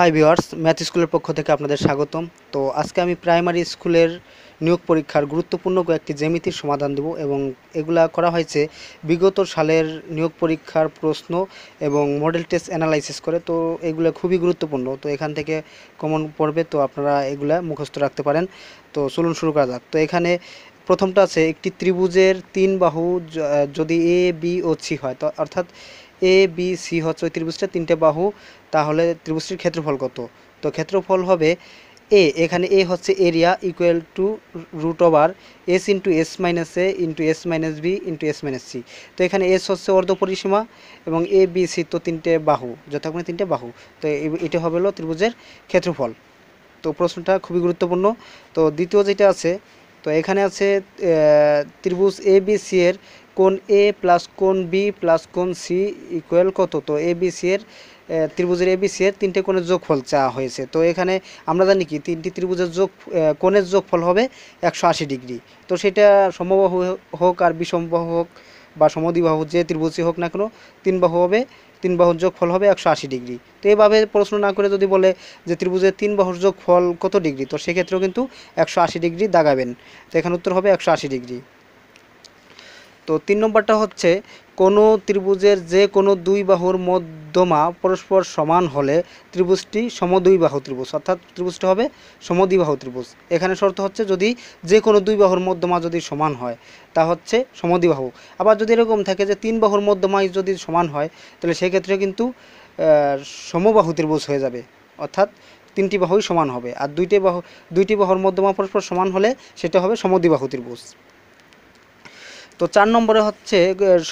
high viewers math স্কুলের পক্ষ থেকে আপনাদের স্বাগতম তো আজকে আমি প্রাইমারি স্কুলের নিয়োগ পরীক্ষার গুরুত্বপূর্ণ কয়েকটি জ্যামিতির সমাধান দেব এবং এগুলা করা হয়েছে বিগত সালের নিয়োগ পরীক্ষার প্রশ্ন এবং মডেল টেস্ট অ্যানালাইসিস করে তো এগুলো খুবই গুরুত্বপূর্ণ তো এখান থেকে কমন পড়বে তো আপনারা এগুলা মুখস্থ রাখতে পারেন তো চলুন শুরু করা যাক তো এখানে প্রথমটা আছে একটি ত্রিভুজের তিন বাহু যদি এ বি ও সি হয় তো অর্থাৎ এ বি সি হচ্ছে ওই ত্রিভুজটা তিনটে বাহু তাহলে ত্রিভুজটির ক্ষেত্রফল কত তো ক্ষেত্রফল হবে এ এখানে এ হচ্ছে area equal to root over S into S minus A into S minus B into S minus C তো এখানে এস হচ্ছে অর্ধ পরিসীমা এবং এ বি সি তো তিনটে বাহু যথাক্রমে তিনটে বাহু তো এটা হবে হলো ত্রিভুজের ক্ষেত্রফল তো প্রশ্নটা খুবই গুরুত্বপূর্ণ তো দ্বিতীয় যেটা আছে তো এখানে আছে ত্রিভুজ এ বি সি এর কোন এ প্লাস কোন বি প্লাস কোন সি ইকুয়াল কত তো এ বি সি এর ত্রিভুজের এ বি সি এর তিনটে কোণের যোগফল চাওয়া হয়েছে তো এখানে আমরা জানি কি তিনটি ত্রিভুজের যোগ কোণের যোগফল হবে একশো আশি ডিগ্রি তো সেটা সমবাহু হোক আর বিষমবাহু হোক বা সমদ্বিবাহু যে ত্রিভুজই হোক না কেন তিন বাহু হবে তিন বাহুর যোগফল হবে একশো আশি ডিগ্রি তো এভাবে প্রশ্ন না করে যদি বলে যে ত্রিভুজের তিন বাহুর যোগফল কত ডিগ্রি তো সেক্ষেত্রেও কিন্তু একশো আশি ডিগ্রি দাগাবেন তো এখানে উত্তর হবে একশো আশি ডিগ্রি তো তিন নম্বরটা হচ্ছে কোনো ত্রিভুজের যে কোনো দুই বাহুর মধ্যমা পরস্পর সমান হলে ত্রিভুজটি সমদুই বাহু ত্রিভুজ অর্থাৎ ত্রিভুজটি হবে সমদ্বি বাহু ত্রিভুজ এখানে শর্ত হচ্ছে যদি যে কোনো দুই বাহুর মধ্যমা যদি সমান হয় তা হচ্ছে সমদ্বি বাহু আবার যদি এরকম থাকে যে তিন বাহুর মধ্যমাই যদি সমান হয় তাহলে সেক্ষেত্রে কিন্তু সমবাহু ত্রিভুজ হয়ে যাবে অর্থাৎ তিনটি বাহুই সমান হবে আর দুইটি বাহু দুইটি বাহুর মধ্যমা পরস্পর সমান হলে সেটা হবে সমদ্বি বাহু ত্রিভুজ তো চার নম্বরে হচ্ছে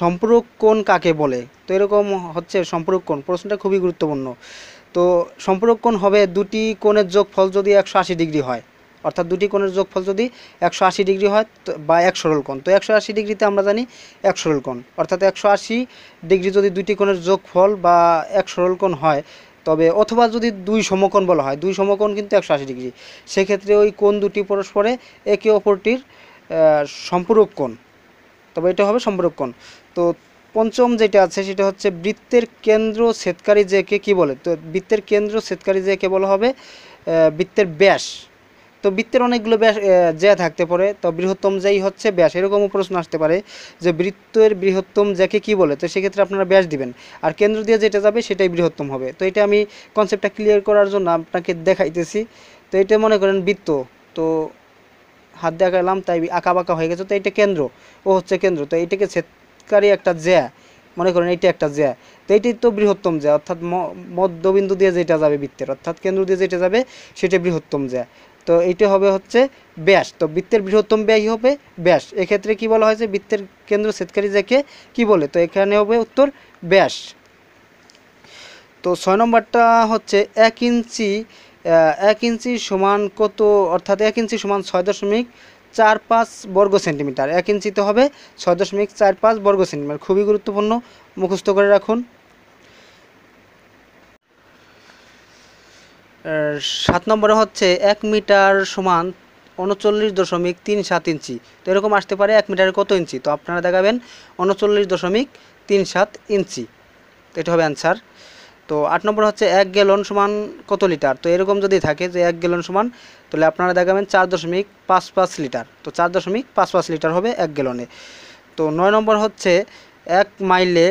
সম্পূরক কোণ কাকে বলে তো এরকম হচ্ছে সম্পূরক কোণ প্রশ্নটা খুবই গুরুত্বপূর্ণ তো সম্পূরক কোন হবে দুটি কোণের যোগফল যদি একশো আশি ডিগ্রি হয় অর্থাৎ দুটি কোণের যোগফল যদি একশো আশি ডিগ্রি হয় বা এক সরল কোণ তো একশো আশি ডিগ্রিতে আমরা জানি এক সরল কোণ অর্থাৎ একশো আশি ডিগ্রি যদি দুটি কোণের যোগফল বা এক সরল কোণ হয় তবে অথবা যদি দুই সমকোণ বলা হয় দুই সমকোণ কিন্তু একশো আশি ডিগ্রি সেক্ষেত্রে ওই কোণ দুটি পরস্পরে একে অপরটির সম্পূরক কোণ তবে এটা হবে সম্পর্কণ তো পঞ্চম যেটা আছে সেটা হচ্ছে বৃত্তের কেন্দ্র ছেদকারী জেকে কি বলে তো বৃত্তের কেন্দ্র ছেদকারী জেকে বলা হবে বৃত্তের ব্যাস তো বৃত্তের অনেকগুলো ব্যাস জে থাকতে পারে তো বৃহত্তম যেই হচ্ছে ব্যাস এরকমও প্রশ্ন আসতে পারে যে বৃত্তের বৃহত্তম জ্যাকে কি বলে তো সেক্ষেত্রে আপনারা ব্যাস দিবেন আর কেন্দ্র দিয়ে যেটা যাবে সেটাই বৃহত্তম হবে তো এটা আমি কনসেপ্টটা ক্লিয়ার করার জন্য আপনাকে দেখাইতেছি তো এটা মনে করেন বৃত্ত তো হাত দেখালাম তাই আঁকা বাঁকা হয়ে গেছে তো এটা কেন্দ্র ও হচ্ছে কেন্দ্র তো এইটাকে ছেদকারী একটা জ্যা মনে করেন এইটা একটা জ্যা তো এইটাই তো বৃহত্তম জ্যা অর্থাৎ মধ্যবিন্দু দিয়ে যেটা যাবে বৃত্তের অর্থাৎ কেন্দ্র দিয়ে যেটা যাবে সেটা বৃহত্তম জ্যা তো এইটা হবে হচ্ছে ব্যাস তো বৃত্তের বৃহত্তম ব্যয়ই হবে ব্যাস এক্ষেত্রে কি বলা হয়েছে বৃত্তের কেন্দ্র ছেদকারী জ্যাকে কি বলে তো এখানে হবে উত্তর ব্যাস তো ছয় নম্বরটা হচ্ছে এক ইঞ্চি এক ইঞ্চি সমান কত অর্থাৎ এক ইঞ্চি সমান ছয় দশমিক চার পাঁচ বর্গ সেন্টিমিটার এক ইঞ্চিতে হবে ছয় দশমিক চার পাঁচ বর্গ সেন্টিমিটার খুবই গুরুত্বপূর্ণ মুখস্থ করে রাখুন সাত নম্বরে হচ্ছে এক মিটার সমান উনচল্লিশ দশমিক তিন সাত ইঞ্চি তো এরকম আসতে পারে এক মিটারে কত ইঞ্চি তো আপনারা দেখাবেন উনচল্লিশ দশমিক তিন সাত ইঞ্চি তো এটা হবে অ্যান্সার তো আট নম্বর হচ্ছে এক গ্যালন সমান কত লিটার তো এরকম যদি থাকে যে এক গ্যালন সমান তাহলে আপনারা দেখাবেন চার দশমিক পাঁচ পাঁচ লিটার তো চার দশমিক পাঁচ পাঁচ লিটার হবে এক গ্যালনে তো নয় নম্বর হচ্ছে এক মাইলে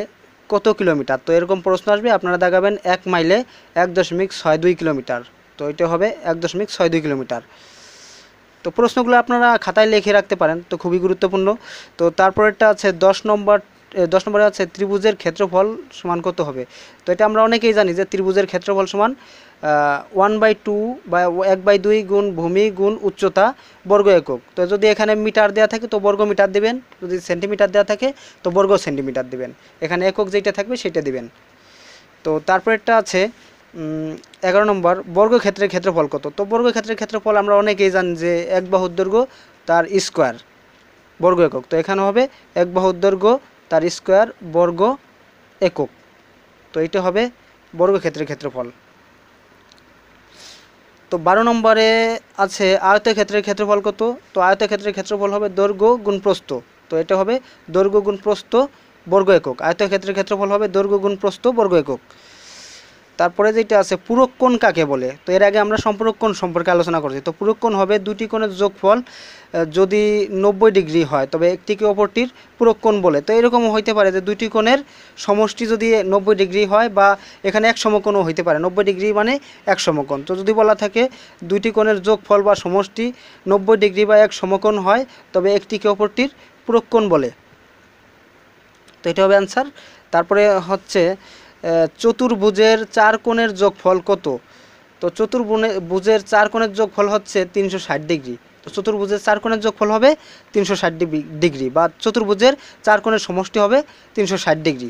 কত কিলোমিটার তো এরকম প্রশ্ন আসবে আপনারা দেখাবেন এক মাইলে এক দশমিক ছয় দুই কিলোমিটার তো এটা হবে এক দশমিক ছয় দুই কিলোমিটার তো প্রশ্নগুলো আপনারা খাতায় লিখে রাখতে পারেন তো খুবই গুরুত্বপূর্ণ তো তারপরেরটা আছে দশ নম্বর দশ নম্বরে আছে ত্রিভুজের ক্ষেত্রফল সমান কত হবে তো এটা আমরা অনেকেই জানি যে ত্রিভুজের ক্ষেত্রফল সমান ওয়ান বাই টু বা এক বাই দুই গুণ ভূমি গুণ উচ্চতা বর্গ একক তো যদি এখানে মিটার দেওয়া থাকে তো বর্গ মিটার দেবেন যদি সেন্টিমিটার দেওয়া থাকে তো বর্গ সেন্টিমিটার দেবেন এখানে একক যেটা থাকবে সেটা দেবেন তো তারপরেরটা আছে এগারো নম্বর বর্গক্ষেত্রের ক্ষেত্রফল কত তো বর্গক্ষেত্রের ক্ষেত্রফল আমরা অনেকেই জানি যে এক বাহুর দৈর্ঘ্য তার স্কোয়ার বর্গ একক তো এখানে হবে এক বাহুর দৈর্ঘ্য তার স্কোয়ার বর্গ একক তো এটা হবে বর্গক্ষেত্রের ক্ষেত্রফল তো বারো নম্বরে আছে আয়তক্ষেত্রের ক্ষেত্রফল কত তো আয়তক্ষেত্রের ক্ষেত্রফল হবে দৈর্ঘ্য গুণ প্রস্থ তো এটা হবে দৈর্ঘ্য গুণ প্রস্থ বর্গ একক আয়তক্ষেত্রের ক্ষেত্রফল হবে দৈর্ঘ্য গুণ প্রস্থ বর্গ একক তারপরে যেটা আছে পুরক্ষণ কাকে বলে তো এর আগে আমরা সম্পূরক্ষণ সম্পর্কে আলোচনা করছি তো পুরক্ষণ হবে দুটি কোণের যোগফল যদি নব্বই ডিগ্রি হয় তবে একটিকে অপরটির পুরক্ষণ বলে তো এরকম হইতে পারে যে দুটি কোণের সমষ্টি যদি নব্বই ডিগ্রি হয় বা এখানে এক সমকোণও হইতে পারে নব্বই ডিগ্রি মানে এক সমকোণ তো যদি বলা থাকে দুটি কোণের যোগফল বা সমষ্টি নব্বই ডিগ্রি বা এক সমকোণ হয় তবে একটিকে অপরটির পুরক্ষণ বলে তো এটা হবে অ্যান্সার তারপরে হচ্ছে চতুর্ভুজের চার কোণের যোগফল কত তো চতুর্ভুনে ভুজের চার কোণের যোগফল হচ্ছে তিনশো ষাট ডিগ্রি তো চতুর্ভুজের চার কোণের যোগফল হবে তিনশো ষাট ডিগ্রি বা চতুর্ভুজের চার কোণের সমষ্টি হবে তিনশো ষাট ডিগ্রি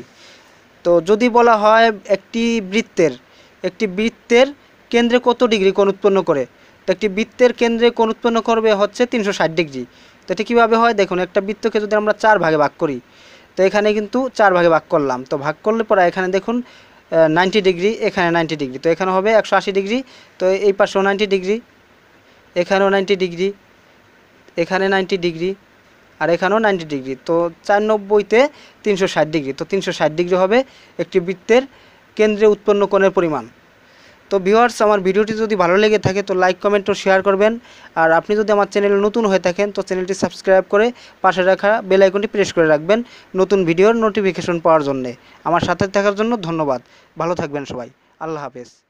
তো যদি বলা হয় একটি বৃত্তের একটি বৃত্তের কেন্দ্রে কত ডিগ্রি কোণ উৎপন্ন করে তো একটি বৃত্তের কেন্দ্রে কোণ উৎপন্ন করবে হচ্ছে তিনশো ষাট ডিগ্রি তো এটা কীভাবে হয় দেখুন একটা বৃত্তকে যদি আমরা চার ভাগে ভাগ করি তো এখানে কিন্তু চার ভাগে ভাগ করলাম তো ভাগ করলে পরে এখানে দেখুন নাইনটি ডিগ্রি এখানে নাইনটি ডিগ্রি তো এখানে হবে একশো আশি ডিগ্রি তো এই পাশেও নাইনটি ডিগ্রি এখানেও নাইনটি ডিগ্রি এখানে নাইনটি ডিগ্রি আর এখানেও নাইনটি ডিগ্রি তো চার নব্বইতে তিনশো ষাট ডিগ্রি তো তিনশো ষাট ডিগ্রি হবে একটি বৃত্তের কেন্দ্রে উৎপন্ন কোণের পরিমাণ তো ভিউয়ার্স আমার ভিডিওটি যদি ভালো লেগে থাকে তো লাইক কমেন্ট ও শেয়ার করবেন আর আপনি যদি আমার চ্যানেলে নতুন হয়ে থাকেন তো চ্যানেলটি সাবস্ক্রাইব করে পাশে রাখা বেল আইকনটি প্রেস করে রাখবেন নতুন ভিডিওর নোটিফিকেশন পাওয়ার জন্যে আমার সাথে থাকার জন্য ধন্যবাদ ভালো থাকবেন সবাই আল্লাহ হাফেজ